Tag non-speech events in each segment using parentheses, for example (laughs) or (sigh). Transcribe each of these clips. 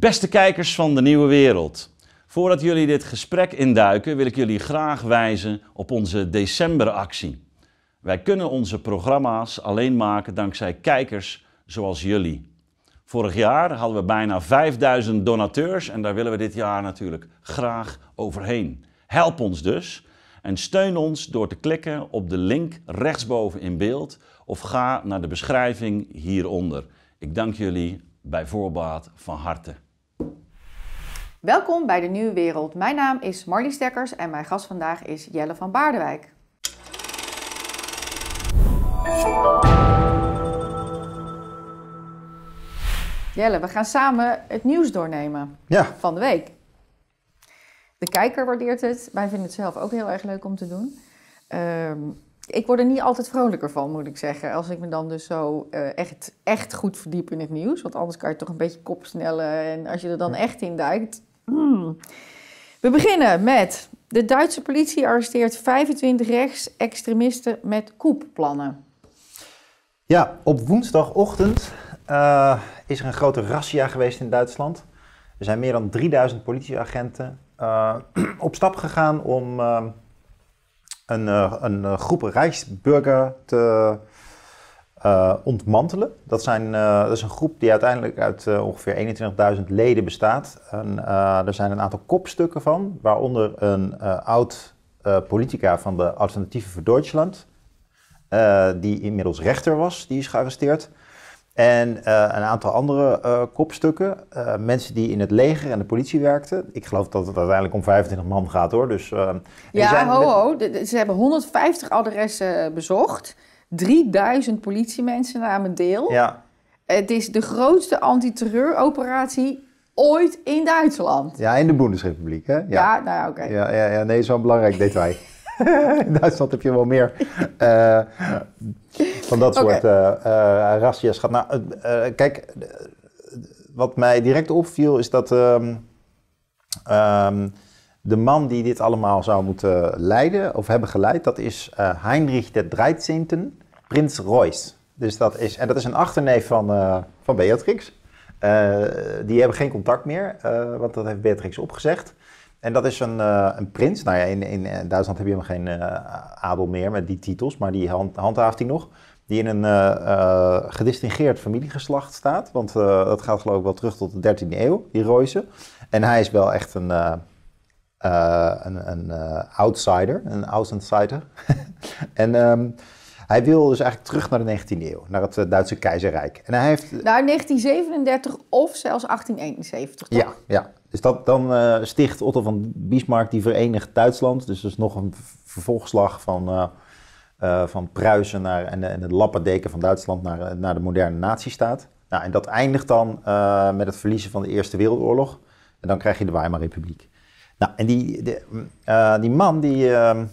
Beste kijkers van de nieuwe wereld. Voordat jullie dit gesprek induiken, wil ik jullie graag wijzen op onze decemberactie. Wij kunnen onze programma's alleen maken dankzij kijkers zoals jullie. Vorig jaar hadden we bijna 5000 donateurs en daar willen we dit jaar natuurlijk graag overheen. Help ons dus en steun ons door te klikken op de link rechtsboven in beeld of ga naar de beschrijving hieronder. Ik dank jullie bij voorbaat van harte. Welkom bij de Nieuwe Wereld. Mijn naam is Marlies Dekkers en mijn gast vandaag is Jelle van Baardewijk. Jelle, we gaan samen het nieuws doornemen ja. van de week. De kijker waardeert het. Wij vinden het zelf ook heel erg leuk om te doen. Ehm, ik word er niet altijd vrolijker van, moet ik zeggen. Als ik me dan dus zo eh, echt, echt goed verdiep in het nieuws. Want anders kan je toch een beetje snellen. En als je er dan echt in duikt, Hmm. We beginnen met de Duitse politie arresteert 25 rechtsextremisten met koepplannen. Ja, op woensdagochtend eh, is er een grote razzia geweest in Duitsland. Er zijn meer dan 3000 politieagenten eh, (clears throat) op stap gegaan om eh, een, een groep Rijksburger te eh, ontmantelen. Dat, zijn, eh, dat is een groep die uiteindelijk uit eh, ongeveer 21.000 leden bestaat. En, er zijn een aantal kopstukken van, waaronder een oud politica van de Alternatieve voor Duitsland, die inmiddels rechter was, die is gearresteerd. En een aantal andere kopstukken, mensen die in het leger en de politie werkten. Ik geloof dat het uiteindelijk om 25 man gaat hoor. Dus, ja, ho, ho. Ze hebben 150 adressen bezocht. 3000 politiemensen namen deel. Ja. Het is de grootste antiterreuroperatie ooit in Duitsland. Ja, in de Bondsrepubliek, hè? Ja, ja nou ja, oké. Ja, ja, ja, nee, zo'n belangrijk detail. (laughs) in Duitsland heb je wel meer eh, van dat soort okay. Eh, eh, gehad. Nou, kijk, wat mij direct opviel is dat... Ehm, ehm, de man die dit allemaal zou moeten leiden of hebben geleid, dat is eh, Heinrich de 13 prins Royce. Dus dat is, en dat is een achterneef van, eh, van Beatrix. Eh, die hebben geen contact meer, want dat heeft Beatrix opgezegd. En dat is een, een prins. Nou ja, in, in Duitsland heb je helemaal geen adel meer met die titels, maar die hand, handhaaft hij nog. Die in een gedistingeerd familiegeslacht staat. Want dat gaat geloof ik wel terug tot de 13e eeuw, die Royce. En hij is wel echt een eh, een, een eh, outsider, een outsider. (laughs) en ehm, hij wil dus eigenlijk terug naar de 19e eeuw, naar het eh, Duitse keizerrijk. En hij heeft... Naar 1937 of zelfs 1871, toch? Ja, ja. Dus dat, dan sticht Otto van Bismarck die Verenigd Duitsland. Dus dat is nog een vervolgslag van, van Pruisen naar, en, het lappendeken van Duitsland naar, naar de moderne natiestaat. Nou, en dat eindigt dan met het verliezen van de Eerste Wereldoorlog. En dan krijg je de Weimar Republiek. Nou, en die, die, mm, eh, die man die, ehm,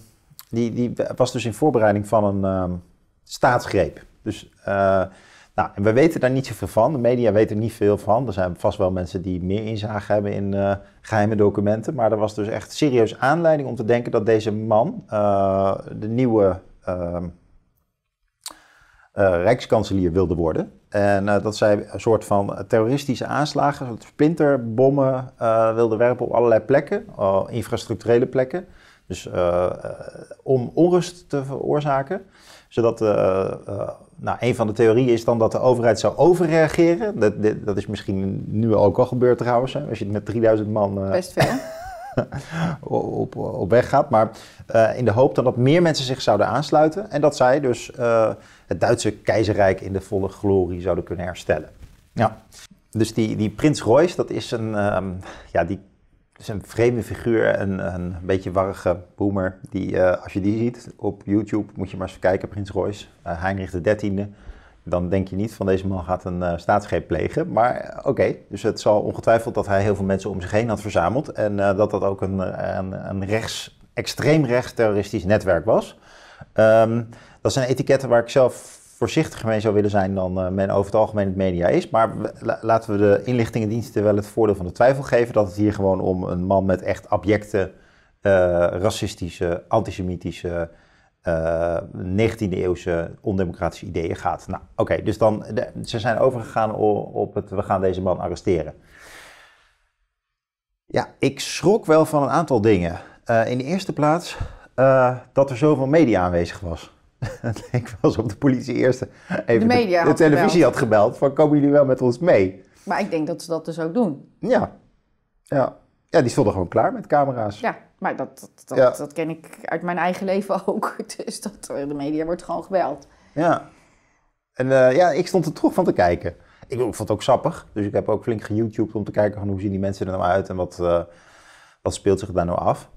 die, die was dus in voorbereiding van een ehm, staatsgreep. Dus, eh, nou, en we weten daar niet zoveel van. De media weten er niet veel van. Er zijn vast wel mensen die meer inzage hebben in eh, geheime documenten. Maar er was dus echt serieus aanleiding om te denken dat deze man de nieuwe ehm, rijkskanselier wilde worden. En eh, dat zij een soort van eh, terroristische aanslagen, soort splinterbommen eh, wilden werpen op allerlei plekken, uh, infrastructurele plekken. Dus om onrust te veroorzaken. Zodat nou, een van de theorieën is dan dat de overheid zou overreageren. Dat, is misschien nu ook al gebeurd trouwens, als je het met 3000 man. Best veel. (laughs) op, op weg gaat. Maar in de hoop dan dat meer mensen zich zouden aansluiten. En dat zij dus het Duitse keizerrijk in de volle glorie zouden kunnen herstellen. Ja. Dus die, die prins Royce, dat is een, ehm, ja, die is een vreemde figuur, een, een beetje warrige boemer. Die, eh, als je die ziet op YouTube, moet je maar eens kijken, prins Royce, uh, eh, Heinrich XIII. Dan denk je niet van deze man gaat een uh, staatsgreep plegen. Maar oké, dus het zal ongetwijfeld dat hij heel veel mensen om zich heen had verzameld. En dat dat ook een, een, een rechts, extreem rechts terroristisch netwerk was. Ehm, dat zijn etiketten waar ik zelf voorzichtiger mee zou willen zijn dan eh, men over het algemeen het media is. Maar laten we de inlichtingendiensten wel het voordeel van de twijfel geven dat het hier gewoon om een man met echt abjecte, eh, racistische, antisemitische, 19e eh, eeuwse ondemocratische ideeën gaat. Nou, oké, dus dan, ze zijn overgegaan op het we gaan deze man arresteren. Ja, ik schrok wel van een aantal dingen. in de eerste plaats eh, dat er zoveel media aanwezig was. (laughs) ik was op de politie eerst even de, televisie had gebeld van komen jullie wel met ons mee? Maar ik denk dat ze dat dus ook doen. Ja, ja. ja die stonden gewoon klaar met camera's. Ja, maar dat, dat, dat, ken ik uit mijn eigen leven (laughs) ook. Dus dat, de media wordt gewoon gebeld. Ja, en eh, ja, ik stond er toch van te kijken. Ik, vond het ook sappig, dus ik heb ook flink geYouTubed om te kijken van hoe zien die mensen er nou uit en wat, eh, wat speelt zich daar nou af.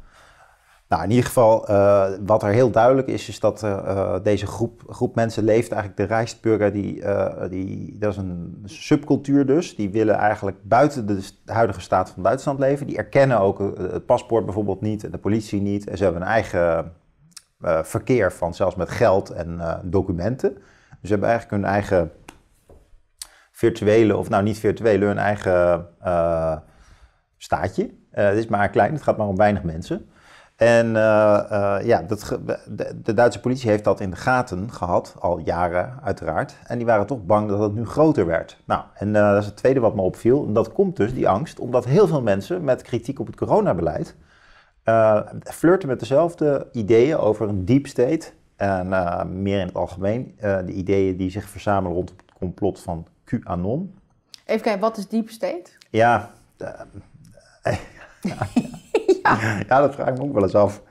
Nou, in ieder geval, eh, wat er heel duidelijk is, is dat eh, eh, deze groep, groep mensen leeft eigenlijk de rijstburger, die, die, dat is een subcultuur dus, die willen eigenlijk buiten de huidige staat van Duitsland leven. Die erkennen ook het paspoort bijvoorbeeld niet en de politie niet. En ze hebben een eigen verkeer van zelfs met geld en documenten. Dus ze hebben eigenlijk hun eigen virtuele, of nou niet virtuele, hun eigen staatje. het is maar klein, het gaat maar om weinig mensen. En eh, eh, ja, dat, de, de, Duitse politie heeft dat in de gaten gehad, al jaren uiteraard. En die waren toch bang dat het nu groter werd. Nou, en eh, dat is het tweede wat me opviel. En dat komt dus, die angst, omdat heel veel mensen met kritiek op het coronabeleid flirten met dezelfde ideeën over een deep state. En meer in het algemeen, de ideeën die zich verzamelen rond het complot van QAnon. Even kijken, wat is deep state? ja. (laughs) (laughs) Ja. dat vraag ik me ook wel eens af.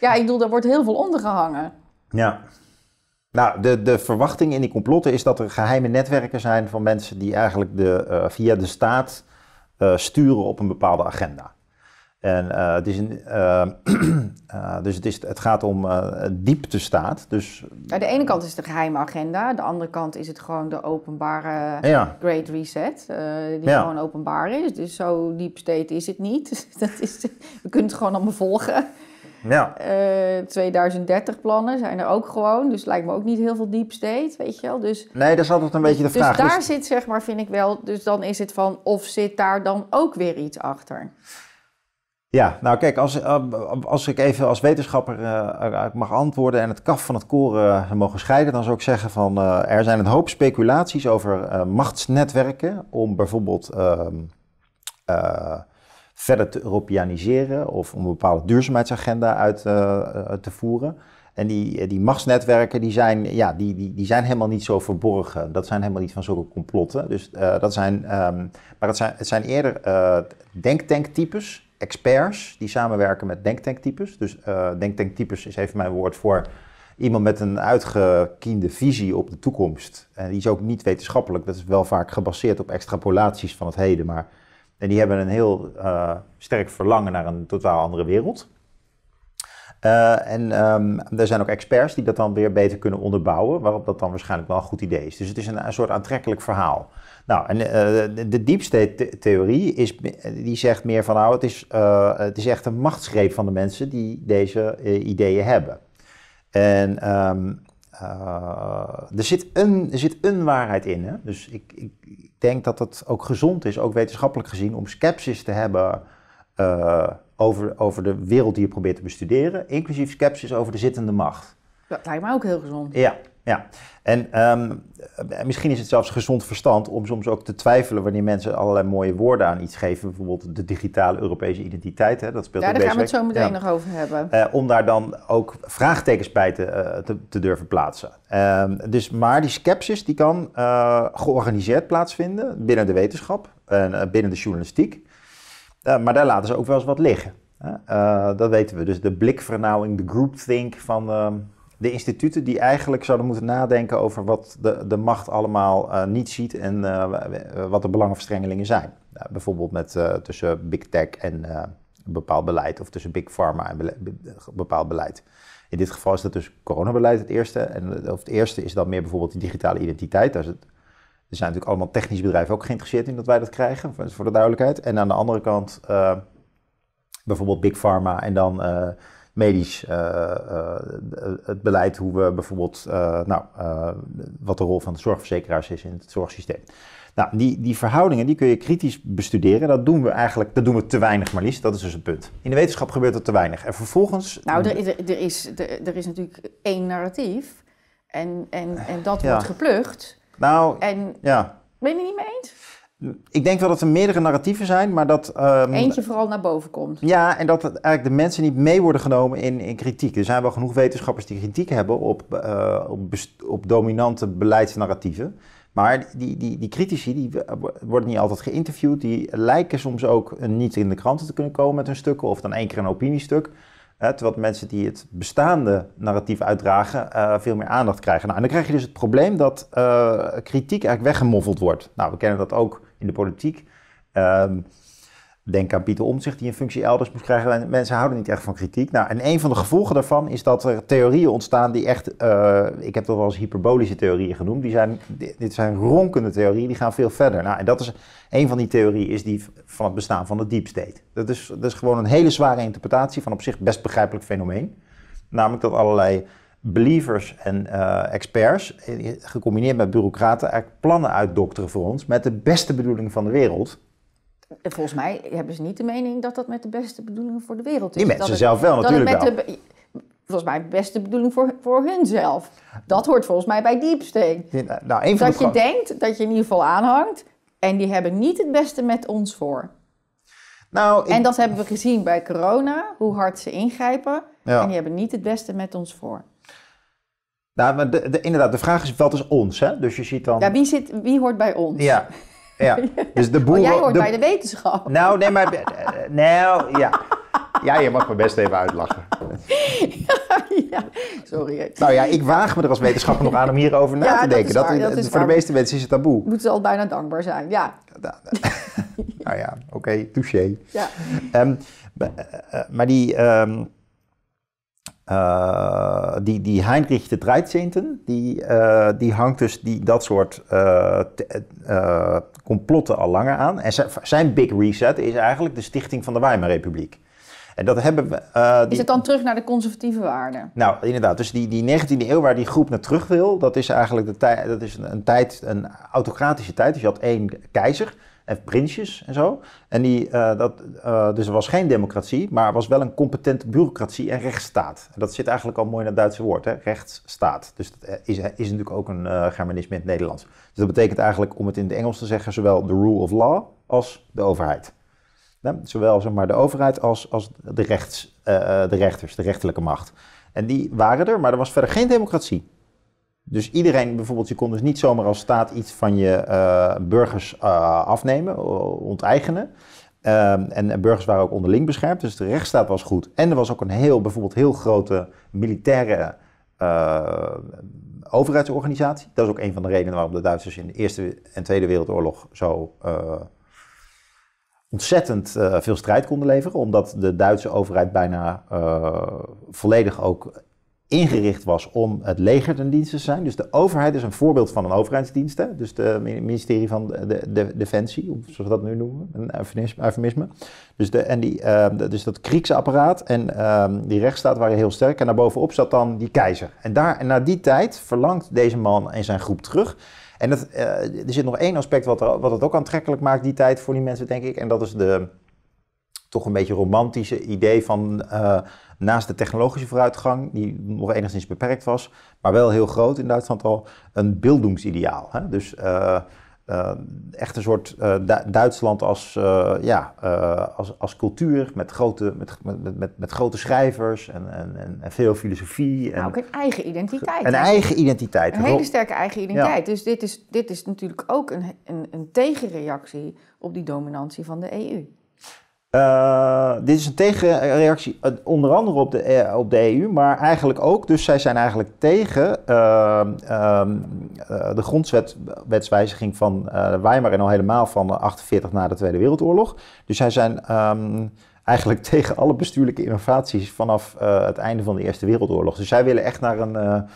Ja, ik bedoel, daar wordt heel veel onder gehangen. Ja. Nou, de, de verwachting in die complotten is dat er geheime netwerken zijn van mensen die eigenlijk de, eh, via de staat eh, sturen op een bepaalde agenda. En eh, het is eh, (clears throat) eh, dus het, is, het gaat om staat. Dus... Aan nou, de ene kant is het de geheime agenda, de andere kant is het gewoon de openbare Great Reset, die gewoon openbaar is. Dus zo deep state is het niet. (laughs) Dat is, we kunnen het gewoon allemaal volgen. Ja. 2030 plannen zijn er ook gewoon, dus lijkt me ook niet heel veel deep state, weet je wel. Dus, nee, dat is altijd een beetje de dus vraag. Dus daar zit zeg maar, vind ik wel, dus dan is het van of zit daar dan ook weer iets achter? Ja, nou kijk, als, eh, als ik even als wetenschapper uh, mag antwoorden en het kaf van het koren mogen scheiden, dan zou ik zeggen van er zijn een hoop speculaties over machtsnetwerken om bijvoorbeeld ehm, verder te Europeaniseren of om een bepaalde duurzaamheidsagenda uit te voeren. En die, die machtsnetwerken die zijn, ja, die, die, die zijn helemaal niet zo verborgen. Dat zijn helemaal niet van zulke complotten. Dus, dat zijn, ehm, maar het zijn, het zijn eerder denktanktypes experts die samenwerken met denktanktypes. Dus uh, denktanktypes is even mijn woord voor iemand met een uitgekiende visie op de toekomst. En die is ook niet wetenschappelijk, dat is wel vaak gebaseerd op extrapolaties van het heden. Maar, en die hebben een heel eh, sterk verlangen naar een totaal andere wereld. Eh, en ehm, er zijn ook experts die dat dan weer beter kunnen onderbouwen, waarop dat dan waarschijnlijk wel een goed idee is. Dus het is een, soort aantrekkelijk verhaal. Nou, en eh, de, deep state theorie is, die zegt meer van nou, het is, eh, het is echt een machtsgreep van de mensen die deze ideeën hebben. En ehm, er, zit een, er zit een waarheid in. Hè? Dus ik, ik, denk dat het ook gezond is, ook wetenschappelijk gezien, om sceptisch te hebben over, over de wereld die je probeert te bestuderen, inclusief sceptisch over de zittende macht. Dat lijkt me ook heel gezond. Ja, ja. Ehm, en misschien is het zelfs gezond verstand om soms ook te twijfelen wanneer mensen allerlei mooie woorden aan iets geven. Bijvoorbeeld de digitale Europese identiteit. Hè, dat speelt ja, daar gaan we het zo meteen nog over hebben. Eh, om daar dan ook vraagtekens bij te, eh, te, durven plaatsen. Ehm, dus, maar die sceptisch die kan eh, georganiseerd plaatsvinden binnen de wetenschap en binnen de journalistiek. Eh, maar daar laten ze ook wel eens wat liggen. Eh, dat weten we. Dus de blikvernauwing, de groupthink van ehm, de instituten die eigenlijk zouden moeten nadenken over wat de, de macht allemaal eh, niet ziet en wat de belangenverstrengelingen zijn. bijvoorbeeld met, tussen big tech en bepaald beleid of tussen big pharma en bepaald beleid. In dit geval is dat dus coronabeleid het eerste. En, of het eerste is dan meer bijvoorbeeld die digitale identiteit. Daar is het er zijn natuurlijk allemaal technisch bedrijven ook geïnteresseerd in dat wij dat krijgen, voor de duidelijkheid. En aan de andere kant eh, bijvoorbeeld Big Pharma en dan eh, medisch eh, het beleid hoe we bijvoorbeeld, nou, wat de rol van de zorgverzekeraars is in het zorgsysteem. Nou, die, die verhoudingen die kun je kritisch bestuderen. Dat doen we eigenlijk dat doen we te weinig, maar liefst. Dat is dus het punt. In de wetenschap gebeurt dat te weinig. En vervolgens... Nou, er, er, er is, er, is natuurlijk één narratief. En, en, en dat wordt geplukt. Nou, en, ja. Ben je het niet mee eens? Ik denk wel dat er meerdere narratieven zijn, maar dat... Ehm, Eentje vooral naar boven komt. Ja, en dat eigenlijk de mensen niet mee worden genomen in, in kritiek. Er zijn wel genoeg wetenschappers die kritiek hebben op, eh, op, op, dominante beleidsnarratieven. Maar die, die, die critici die worden niet altijd geïnterviewd. Die lijken soms ook eh, niet in de kranten te kunnen komen met hun stukken... of dan één keer een opiniestuk terwijl mensen die het bestaande narratief uitdragen eh, veel meer aandacht krijgen. Nou, en dan krijg je dus het probleem dat eh, kritiek eigenlijk weggemoffeld wordt. Nou, we kennen dat ook in de politiek. Ehm, Denk aan Pieter Omtzigt, die een functie elders moet krijgen. mensen houden niet echt van kritiek. Nou, en een van de gevolgen daarvan is dat er theorieën ontstaan die echt, eh, ik heb dat wel eens hyperbolische theorieën genoemd. Die zijn, dit zijn ronkende theorieën, die gaan veel verder. Nou, en dat is een van die theorieën is die van het bestaan van de deep state. Dat is, dat is gewoon een hele zware interpretatie van op zich best begrijpelijk fenomeen. Namelijk dat allerlei believers en eh, experts, eh, gecombineerd met bureaucraten, eigenlijk plannen uitdokteren voor ons met de beste bedoeling van de wereld. Volgens mij hebben ze niet de mening dat dat met de beste bedoelingen voor de wereld is. Die mensen zelf wel, natuurlijk wel. De, volgens mij de beste bedoeling voor, voor hunzelf. Dat hoort volgens mij bij diepsteen. Nou, nou, een van dat je denkt dat je in ieder geval aanhangt en die hebben niet het beste met ons voor. Nou, En dat hebben we gezien bij corona, hoe hard ze ingrijpen. En die hebben niet het beste met ons voor. Nou, maar de, inderdaad, de vraag is, wat is ons? Hè? Dus je ziet dan... Ja, wie, zit, wie hoort bij ons? Ja, (laughs) Ja. Dus de boel, jij hoort de... bij de wetenschap. Nou, nee, maar... Eh, nou, ja. (laughs) Ja, je mag me best even uitlachen. (laughs) Ja, sorry. Nou ja, ik waag me er als wetenschapper nog aan om hierover na te denken. Dat, voor de meeste mensen is het taboe. Moeten ze al bijna dankbaar zijn, ja. nou ja, oké, okay, touché. Ja. Ehm, eh, eh, maar die... Ehm, eh, die, die Heinrich de Dreizehnten, die, eh, die hangt dus die, dat soort eh, complotten al langer aan. En zijn big reset is eigenlijk de stichting van de Republiek. En dat hebben we, Is het dan terug naar de conservatieve waarden? Nou, inderdaad. Dus die, die 19e eeuw waar die groep naar terug wil, dat is eigenlijk de tijd, dat is een, een tijd, een autocratische tijd. Dus je had één keizer en prinsjes en zo. En die, eh, dat, eh, dus er was geen democratie, maar er was wel een competente bureaucratie en rechtsstaat. En dat zit eigenlijk al mooi in het Duitse woord, hè? rechtsstaat. Dus dat eh, is, is natuurlijk ook een Germanisme in het Nederlands. Dus dat betekent eigenlijk, om het in het Engels te zeggen, zowel de rule of law als de overheid. zowel zeg maar, de overheid als, als de, rechts, de rechters, de rechterlijke macht. En die waren er, maar er was verder geen democratie. Dus iedereen bijvoorbeeld, je kon dus niet zomaar als staat iets van je eh, burgers eh, afnemen, onteigenen. Ehm, en burgers waren ook onderling beschermd, dus de rechtsstaat was goed. En er was ook een heel, bijvoorbeeld heel grote militaire eh, overheidsorganisatie. Dat is ook een van de redenen waarom de Duitsers in de Eerste en Tweede Wereldoorlog zo ontzettend veel strijd konden leveren. Omdat de Duitse overheid bijna volledig ook ingericht was om het leger ten dienste te zijn. Dus de overheid is een voorbeeld van een overheidsdienst. Dus het ministerie van de, de, Defensie, of zoals we dat nu noemen, een eufemisme. Dus, de, en die, ehm, dus dat Griekse apparaat en ehm, die rechtsstaat waren heel sterk. En daarbovenop zat dan die keizer. En, daar, en na die tijd verlangt deze man en zijn groep terug. En eh, er zit nog één aspect wat, wat het ook aantrekkelijk maakt, die tijd voor die mensen, denk ik. En dat is de, toch een beetje romantische idee van eh, naast de technologische vooruitgang, die nog enigszins beperkt was, maar wel heel groot in Duitsland al, een beeldingsideaal. Hè? Dus eh, eh, echt een soort Duitsland als, ja, als, als cultuur met grote, met, met, met, met grote schrijvers en, en, en veel filosofie. En, nou, ook een eigen identiteit. Een eigen identiteit. Een hele sterke eigen identiteit. Dus dit is, dit is natuurlijk ook een, een, een tegenreactie op die dominantie van de EU. Eh, dit is een tegenreactie eh, onder andere op de, eh, op de EU, maar eigenlijk ook. Dus zij zijn eigenlijk tegen ehm, ehm, de grondwetswijziging van Weimar en al helemaal van 48 na de Tweede Wereldoorlog. Dus zij zijn ehm, eigenlijk (laughs) tegen alle bestuurlijke innovaties vanaf het einde van de Eerste Wereldoorlog. Dus zij willen echt naar een.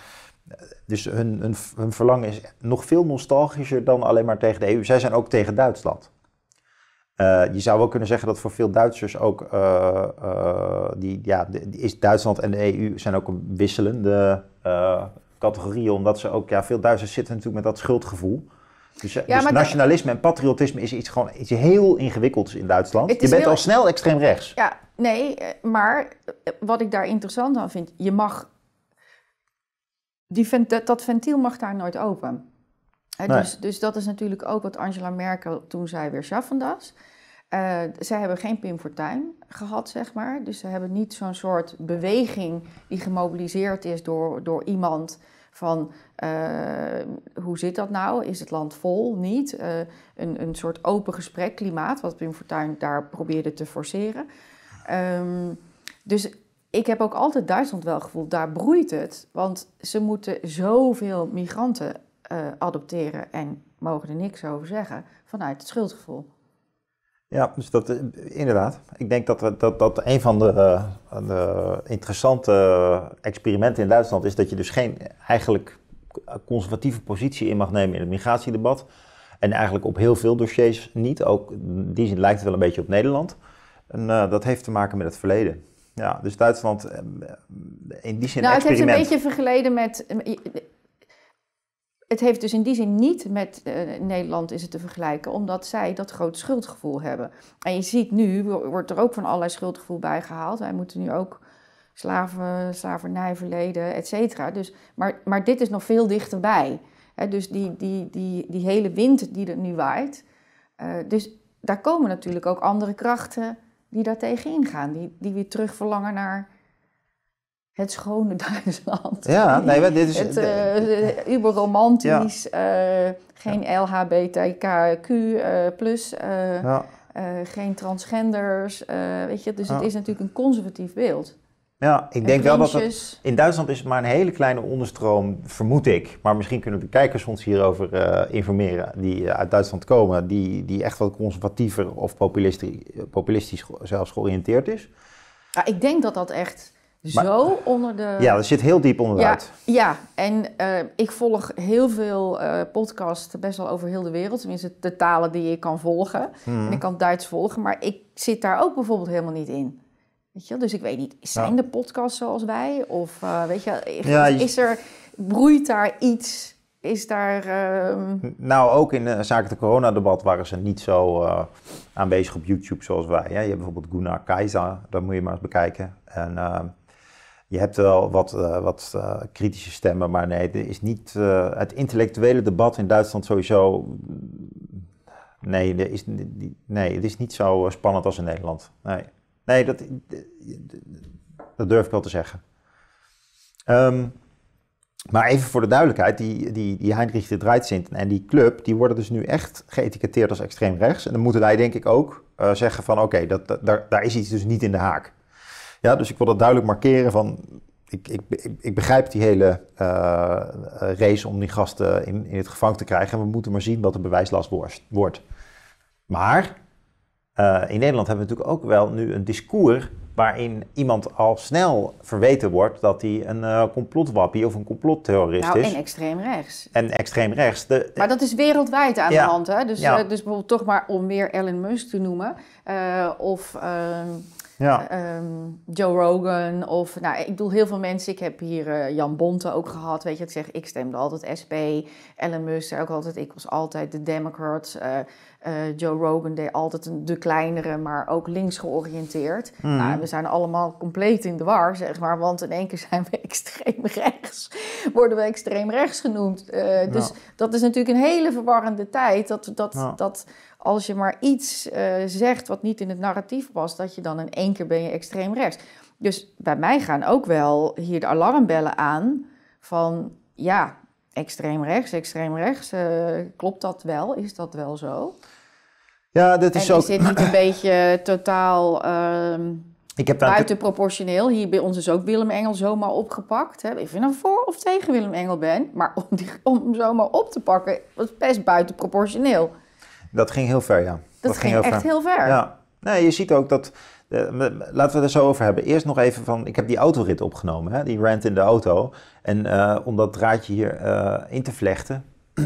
dus hun, hun verlangen is nog veel nostalgischer dan alleen maar tegen de EU. Zij zijn ook tegen Duitsland. Eh, je zou wel kunnen zeggen dat voor veel Duitsers ook, eh, eh, die, ja, is Duitsland en de EU zijn ook een wisselende categorieën, omdat ze ook, ja, veel Duitsers zitten natuurlijk met dat schuldgevoel. Dus, dus nationalisme en patriotisme is iets, gewoon, iets heel ingewikkelds in Duitsland. Je bent al snel extreem rechts. Ja, nee, maar wat ik daar interessant aan vind, je mag, die vent, dat ventiel mag daar nooit open. Dus, dus, dat is natuurlijk ook wat Angela Merkel toen zij weer Schaffendas. Uh, eh, zij hebben geen Pim Fortuyn gehad, zeg maar. Dus ze hebben niet zo'n soort beweging die gemobiliseerd is door, door iemand van eh, hoe zit dat nou? Is het land vol? Niet? Eh, een, een soort open gesprek klimaat, wat Pim Fortuyn daar probeerde te forceren. Ehm, dus ik heb ook altijd Duitsland wel gevoeld, daar broeit het. Want ze moeten zoveel migranten eh, adopteren en mogen er niks over zeggen vanuit het schuldgevoel. Ja, dus dat, eh, inderdaad. Ik denk dat, eh, dat, dat een van de, de interessante experimenten in Duitsland is dat je dus geen eigenlijk conservatieve positie in mag nemen in het migratiedebat. En eigenlijk op heel veel dossiers niet. Ook in die zin lijkt het wel een beetje op Nederland. En dat heeft te maken met het verleden. Ja, dus Duitsland in die zin. Nou, het heeft een beetje vergeleden met het heeft dus in die zin niet met eh, Nederland is het te vergelijken, omdat zij dat groot schuldgevoel hebben. En je ziet nu, wordt er ook van allerlei schuldgevoel bij gehaald. Wij moeten nu ook slaven, slavernijverleden, et cetera. Dus, maar, maar dit is nog veel dichterbij. He, dus die, die, die, die hele wind die er nu waait. Eh, dus daar komen natuurlijk ook andere krachten die daar tegenin gaan. Die, die weer terug verlangen naar het schone (laughs) Duitsland. Ja, nee, dit is... Het uh, eh, uberromantisch, ja. uh, geen ja. LHBTQ uh, eh, plus, geen transgenders, weet je. Dus het is natuurlijk een conservatief beeld. Ja, ik denk wel dat het, in Duitsland is het maar een hele kleine onderstroom, vermoed ik. Maar misschien kunnen de kijkers ons hierover informeren die uit Duitsland komen, die, die echt wat conservatiever of populistisch, populistisch zelfs georiënteerd is. ik denk dat dat echt zo onder de. Ja, dat zit heel diep onderuit. Ja, ja. en eh, ik volg heel veel uh, podcasts, best wel over heel de wereld. Tenminste, de talen die ik kan volgen. Hmm. En ik kan Duits volgen, maar ik zit daar ook bijvoorbeeld helemaal niet in. Weet je? Dus ik weet niet, zijn de er podcasts zoals wij? Of eh, weet je, is, er, broeit daar iets? Is daar. Ehm, nou, ook in de zaken de coronadebat waren ze niet zo aanwezig op YouTube zoals wij. Hè? Je hebt bijvoorbeeld Guna Kaiser, dat moet je maar eens bekijken. En ehm, je hebt wel wat, eh, wat eh, kritische stemmen, maar nee, er is niet, eh, het intellectuele debat in Duitsland sowieso. Mm, nee, er is, nee, het is niet zo spannend als in Nederland. Nee, nee dat, dat durf ik wel te zeggen. Ehm, maar even voor de duidelijkheid, die, die, die Heinrich de Dreitzint en die club, die worden dus nu echt geëtiketteerd als extreem rechts. En dan moeten wij denk ik ook zeggen van oké, daar, daar is iets dus niet in de haak. Ja, dus ik wil dat duidelijk markeren van ik, ik, ik, begrijp die hele uh, race om die gasten in, in het gevangen te krijgen. En we moeten maar zien wat de bewijslast wordt. Maar eh, in Nederland hebben we natuurlijk ook wel nu een discours waarin iemand al snel verweten wordt dat hij een uh, complotwappie of een complotterrorist nou, is. En extreem rechts. En extreem rechts. De, Maar dat is wereldwijd aan de hand. Hè? Dus, dus bijvoorbeeld toch maar om weer Elon Musk te noemen. of... Ehm, ja. Ehm, Joe Rogan of, nou, ik bedoel, heel veel mensen. Ik heb hier eh, Jan Bonte ook gehad, weet je, ik zeg, ik stemde altijd SP. Ellen Muster ook altijd, ik was altijd de Democrat. Eh, eh, Joe Rogan deed altijd een, de kleinere, maar ook links georiënteerd. Mhm. Nou, we zijn allemaal compleet in de war, zeg maar, want in één keer zijn we (laughs) extreem rechts. Worden we extreem rechts genoemd. Dus dat is natuurlijk een hele verwarrende tijd, dat... dat, dat als je maar iets eh, zegt wat niet in het narratief past, dat je dan in één keer ben je extreem rechts. Dus bij mij gaan ook wel hier de alarmbellen aan van ja, extreem rechts, extreem rechts. Eh, klopt dat wel? Is dat wel zo? Ja, dat is en ook... is dit niet een beetje totaal ehm, buitenproportioneel? Hier bij ons is ook Willem Engel zomaar opgepakt. Hè? Of je nou voor of tegen Willem Engel bent, maar om, om hem zomaar op te pakken was best buitenproportioneel. Dat ging heel ver, ja. Dat, ging, echt heel ver. Ja. Nee, je ziet ook dat. Eh, laten we het er zo over hebben. Eerst nog even van. Ik heb die autorit opgenomen, hè, die rant in de auto. En eh, om dat draadje hier eh, in te vlechten.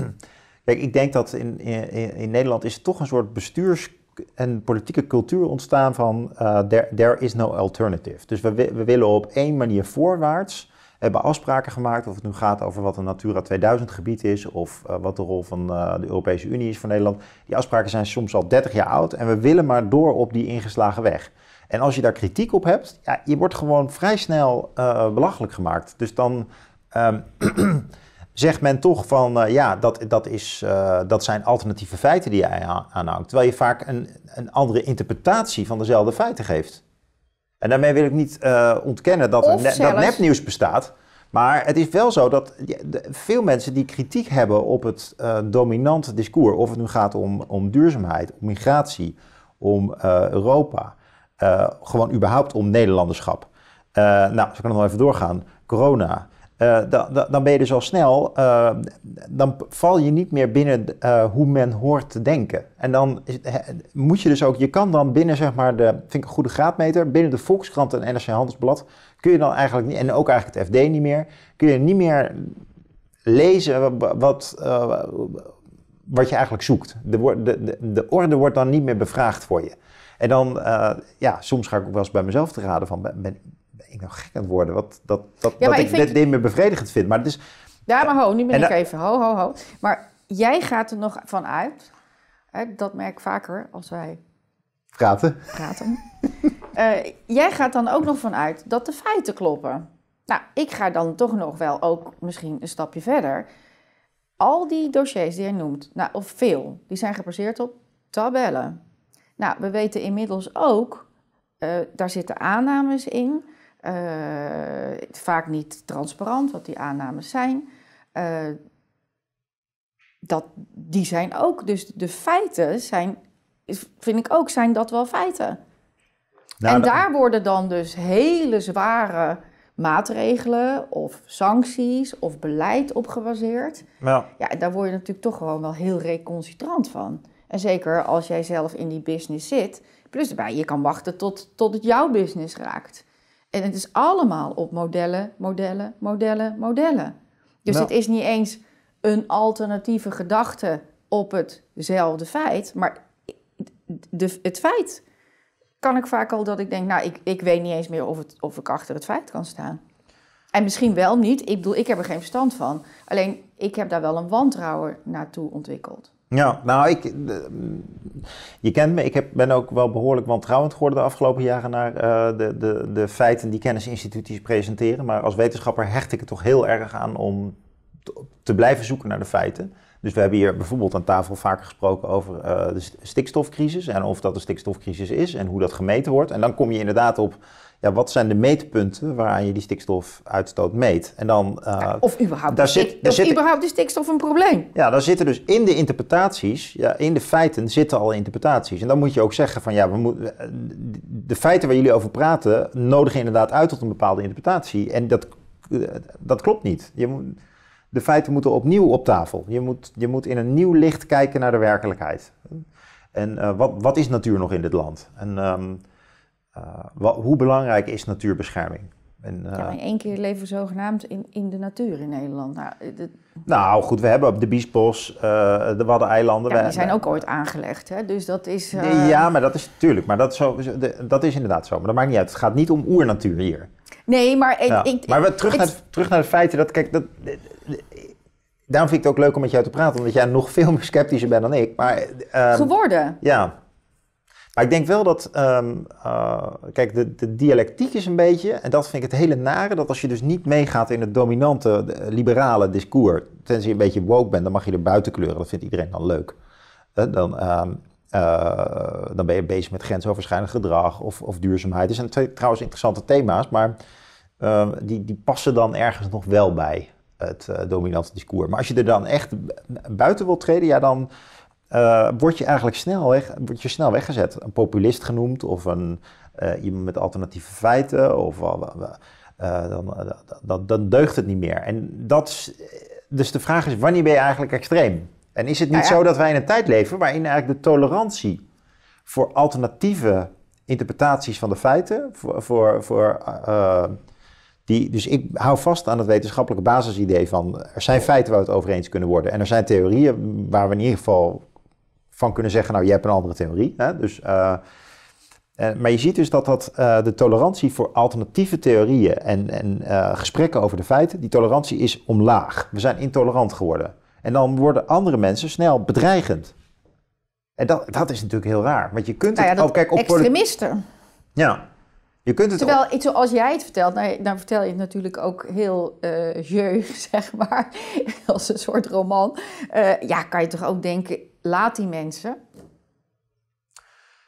(clears throat) Kijk, ik denk dat in, in, in Nederland is toch een soort bestuurs- en politieke cultuur ontstaan van there, there, is no alternative. Dus we, we willen op één manier voorwaarts hebben afspraken gemaakt. Of het nu gaat over wat een Natura 2000 gebied is of eh, wat de rol van eh, de Europese Unie is voor Nederland. Die afspraken zijn soms al 30 jaar oud en we willen maar door op die ingeslagen weg. En als je daar kritiek op hebt, ja, je wordt gewoon vrij snel eh, belachelijk gemaakt. Dus dan ehm, (clears throat) zegt men toch van ja, dat, dat, is, dat zijn alternatieve feiten die je aanhangt. Terwijl je vaak een, een andere interpretatie van dezelfde feiten geeft. En daarmee wil ik niet eh, ontkennen dat, er dat nepnieuws bestaat. Maar het is wel zo dat veel mensen die kritiek hebben op het eh, dominante discours, of het nu gaat om, om duurzaamheid, om migratie, om eh, Europa, gewoon überhaupt om Nederlanderschap. nou, zo kunnen nog even doorgaan. Corona, eh, dan ben je dus al snel, eh, dan val je niet meer binnen eh, hoe men hoort te denken. En dan is, moet je dus ook, je kan dan binnen zeg maar de, vind ik een goede graadmeter, binnen de Volkskrant en NRC Handelsblad, kun je dan eigenlijk niet, en ook eigenlijk het FD niet meer, kun je niet meer lezen wat, wat je eigenlijk zoekt. De, de, de, de, orde wordt dan niet meer bevraagd voor je. En dan, ja, soms ga ik ook wel eens bij mezelf te raden van, ben, ik nou gek aan het worden. Wat, dat dat, dat ik, net niet meer bevredigend vind. Maar het is, ja, maar ho, nu ben ik even. Ho, ho, ho. Maar jij gaat er nog van uit. Hè, dat merk ik vaker als wij... Praten. Praten. (laughs) Eh, jij gaat dan ook nog van uit dat de feiten kloppen. Nou, ik ga dan toch nog wel ook misschien een stapje verder. Al die dossiers die jij noemt, nou, of veel, die zijn gebaseerd op tabellen. Nou, we weten inmiddels ook, eh, daar zitten aannames in. Eh, vaak niet transparant wat die aannames zijn. Eh, dat, die zijn ook, dus de feiten zijn, vind ik ook, zijn dat wel feiten. Nou, en daar worden dan dus hele zware maatregelen of sancties of beleid op gebaseerd. Ja. ja, daar word je natuurlijk toch gewoon wel heel reconcitrant van. En zeker als jij zelf in die business zit. Plus erbij, je kan wachten tot, tot het jouw business raakt. En het is allemaal op modellen, modellen, modellen, modellen. Dus nou. het is niet eens een alternatieve gedachte op hetzelfde feit, maar de, het feit kan ik vaak al dat ik denk, nou, ik, ik weet niet eens meer of, het, of ik achter het feit kan staan. En misschien wel niet. Ik bedoel, ik heb er geen verstand van. Alleen, ik heb daar wel een wantrouwen naartoe ontwikkeld. Ja, nou, ik, eh, je kent me. Ik ben ook wel behoorlijk wantrouwend geworden de afgelopen jaren naar eh, de, de, de feiten die kennisinstituties presenteren. Maar als wetenschapper hecht ik het toch heel erg aan om te blijven zoeken naar de feiten. Dus we hebben hier bijvoorbeeld aan tafel vaker gesproken over eh, de stikstofcrisis en of dat een stikstofcrisis is en hoe dat gemeten wordt. En dan kom je inderdaad op ja, wat zijn de meetpunten waaraan je die stikstofuitstoot meet? En dan, eh, of überhaupt, daar zit, zit, überhaupt is stikstof een probleem? Ja, daar zitten dus in de interpretaties, ja, in de feiten zitten al interpretaties. En dan moet je ook zeggen van ja, we moeten eh, de feiten waar jullie over praten nodigen inderdaad uit tot een bepaalde interpretatie. En dat, eh, dat klopt niet. Je moet, de feiten moeten opnieuw op tafel. Je moet, je moet in een nieuw licht kijken naar de werkelijkheid. En wat, wat is natuur nog in dit land? En... Ehm, eh, wat, hoe belangrijk is natuurbescherming? En, uh, eh, in één keer leven we zogenaamd in, in de natuur in Nederland. Nou, eh, nou goed, we hebben op de Biesbos, de Waddeneilanden. Ja, die zijn ook ooit aangelegd, hè? dus dat is... Ja, maar dat is natuurlijk, maar dat is, zo, dus, dat is inderdaad zo. Maar dat maakt niet uit, het gaat niet om oernatuur hier. Nee, maar... Ja. maar we, terug, naar, het, terug naar de feiten, dat, kijk, dat, daarom vind ik het ook leuk om met jou te praten, omdat jij nog veel meer sceptischer bent dan ik. Maar, ehm, geworden? Ja. Maar ik denk wel dat, ehm, eh, kijk, de, de, dialectiek is een beetje, en dat vind ik het hele nare, dat als je dus niet meegaat in het dominante eh, liberale discours, tenzij je een beetje woke bent, dan mag je er buiten kleuren, dat vindt iedereen dan leuk. Eh, dan, ehm, dan ben je bezig met grensoverschrijdend gedrag of, of duurzaamheid. Dat zijn trouwens interessante thema's, maar ehm, die, die passen dan ergens nog wel bij het dominante discours. Maar als je er dan echt buiten wilt treden, ja, dan uh, word je eigenlijk snel, weg, je snel weggezet. Een populist genoemd of een, eh, iemand met alternatieve feiten. Of, eh, dan, dan, dan, deugt het niet meer. En dat dus de vraag is, wanneer ben je eigenlijk extreem? En is het niet nou zo dat wij in een tijd leven waarin eigenlijk de tolerantie voor alternatieve interpretaties van de feiten, voor, voor, die, dus ik hou vast aan het wetenschappelijke basisidee van er zijn feiten waar we het over eens kunnen worden. En er zijn theorieën waar we in ieder geval van kunnen zeggen, nou, je hebt een andere theorie. Hè? Dus, eh, maar je ziet dus dat, dat eh, de tolerantie voor alternatieve theorieën en, en eh, gesprekken over de feiten, die tolerantie is omlaag. We zijn intolerant geworden. En dan worden andere mensen snel bedreigend. En dat, dat is natuurlijk heel raar. Want je kunt nou het ook kijk, op extremisten. Ja. Je kunt het Terwijl, zoals jij het vertelt, nou, vertel je het natuurlijk ook heel uh, jeu, (laughs) zeg maar. Als een soort roman. ja, kan je toch ook denken, laat die mensen.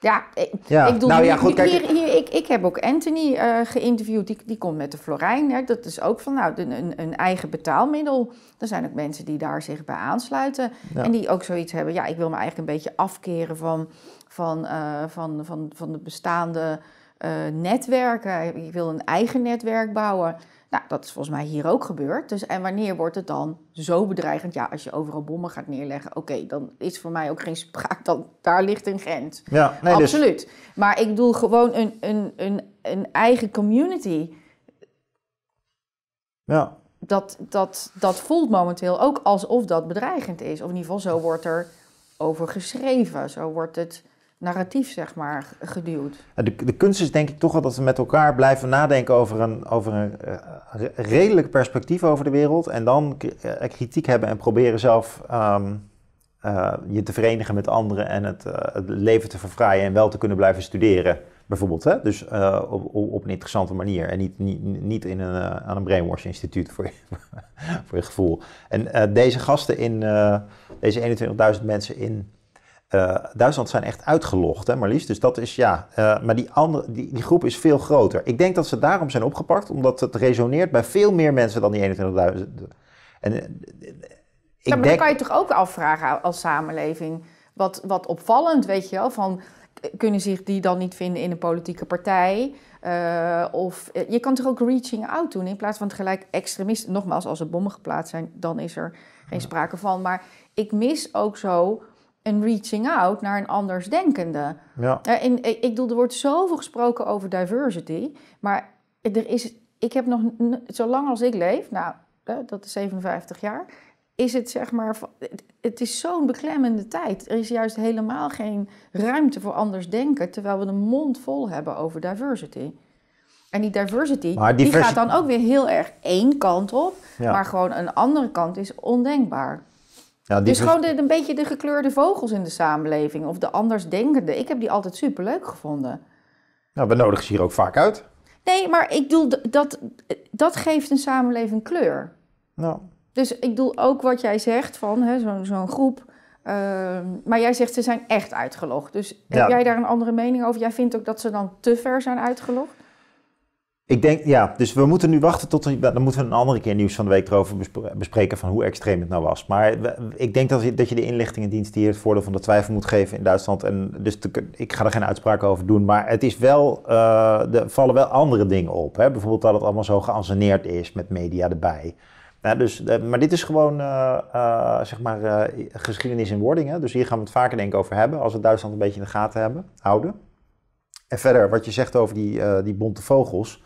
Ja, ik, ik doe nou, ja, goed, hier, hier, ik, ik heb ook Anthony eh, geïnterviewd, die, die komt met de Florijn. Hè. Dat is ook van, nou, een, een eigen betaalmiddel. Er zijn ook mensen die daar zich bij aansluiten. En die ook zoiets hebben, ja, ik wil me eigenlijk een beetje afkeren van, van, eh, van, van, van de bestaande eh, netwerken. Ik wil een eigen netwerk bouwen. Nou, dat is volgens mij hier ook gebeurd. Dus, en wanneer wordt het dan zo bedreigend? Ja, als je overal bommen gaat neerleggen, oké, dan is voor mij ook geen sprake. Dan, daar ligt een grens. Ja, nee, dus- absoluut. Maar ik bedoel gewoon een, een, een, een eigen community. Ja. Dat, dat, dat voelt momenteel ook alsof dat bedreigend is. Of in ieder geval, zo wordt er over geschreven. Zo wordt het narratief, zeg maar, geduwd. De, de kunst is denk ik toch wel dat we met elkaar blijven nadenken over een, over een eh, redelijk perspectief over de wereld. En dan eh, kritiek hebben en proberen zelf ehm, eh, je te verenigen met anderen en het, het, leven te verfraaien en wel te kunnen blijven studeren. Bijvoorbeeld, hè? dus op, op, een interessante manier en niet, niet, niet in een, aan een brainwash instituut voor (laughs) voor je gevoel. En deze gasten in, deze 21.000 mensen in eh, Duitsland zijn echt uitgelogd, hè, maar liefst. Dus dat is ja. Eh, maar die, andere, die, die groep is veel groter. Ik denk dat ze daarom zijn opgepakt, omdat het resoneert bij veel meer mensen dan die 21.000. En, eh, ik maar dan kan je toch ook afvragen als samenleving. Wat, wat opvallend, weet je wel, van kunnen zich die dan niet vinden in een politieke partij? of je kan toch ook reaching out doen in plaats van gelijk extremisten. Nogmaals, als er bommen geplaatst zijn, dan is er geen sprake van. Maar ik mis ook zo en reaching out naar een denkende. Ja. En eh, ik bedoel, er wordt zoveel gesproken over diversity, maar er is, ik heb nog, zolang als ik leef, nou, eh, dat is 57 jaar, is het zeg maar, het is zo'n beklemmende tijd. Er is juist helemaal geen ruimte voor anders denken, terwijl we de mond vol hebben over diversity. En die diversity, die gaat dan ook weer heel erg één kant op, maar gewoon een andere kant is ondenkbaar dus gewoon een beetje de gekleurde vogels in de samenleving of de andersdenkende. Ik heb die altijd superleuk gevonden. Nou, we nodigen ze hier ook vaak uit. Nee, maar ik bedoel, dat, dat geeft een samenleving kleur. Nou. Dus ik bedoel ook wat jij zegt van zo'n zo groep. Ehm, maar jij zegt ze zijn echt uitgelogd. Dus heb jij daar een andere mening over? Jij vindt ook dat ze dan te ver zijn uitgelogd? Ik denk, ja, dus we moeten nu wachten tot, dan moeten we een andere keer nieuws van de week erover bespreken van hoe extreem het nou was. Maar ik denk dat je, dat je de inlichtingendienst hier het voordeel van de twijfel moet geven in Duitsland. En dus ik ga er geen uitspraken over doen, maar het is wel, uh, er vallen wel andere dingen op. Hè? Bijvoorbeeld dat het allemaal zo geanceneerd is met media erbij. dus, eh, maar dit is gewoon, eh, zeg maar, geschiedenis in wordingen. Dus hier gaan we het vaker denk ik over hebben, als we Duitsland een beetje in de gaten hebben, houden. En verder, wat je zegt over die, die bonte vogels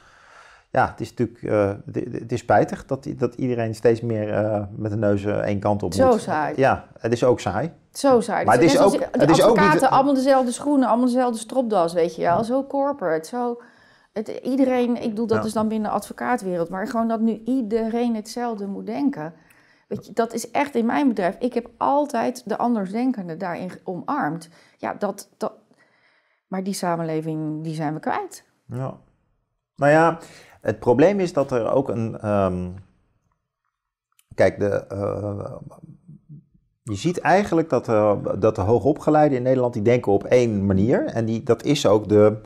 ja, het is natuurlijk eh, het, is spijtig dat, dat iedereen steeds meer eh, met de neus één kant op moet. Zo saai. Ja, het is ook saai. Zo saai. Maar het is, ook, het is ook niet... allemaal dezelfde schoenen, allemaal dezelfde stropdas, weet je wel. Zo corporate, zo... Het, iedereen, ik bedoel, dat ja. is dan binnen de advocaatwereld, maar gewoon dat nu iedereen hetzelfde moet denken. Weet je, dat is echt in mijn bedrijf. Ik heb altijd de andersdenkende daarin omarmd. Ja, dat, dat... Maar die samenleving, die zijn we kwijt. Ja. Nou ja, het probleem is dat er ook een. Ehm, kijk, de, eh, je ziet eigenlijk dat, uh, dat de hoogopgeleiden in Nederland die denken op één manier. En die, dat is ook de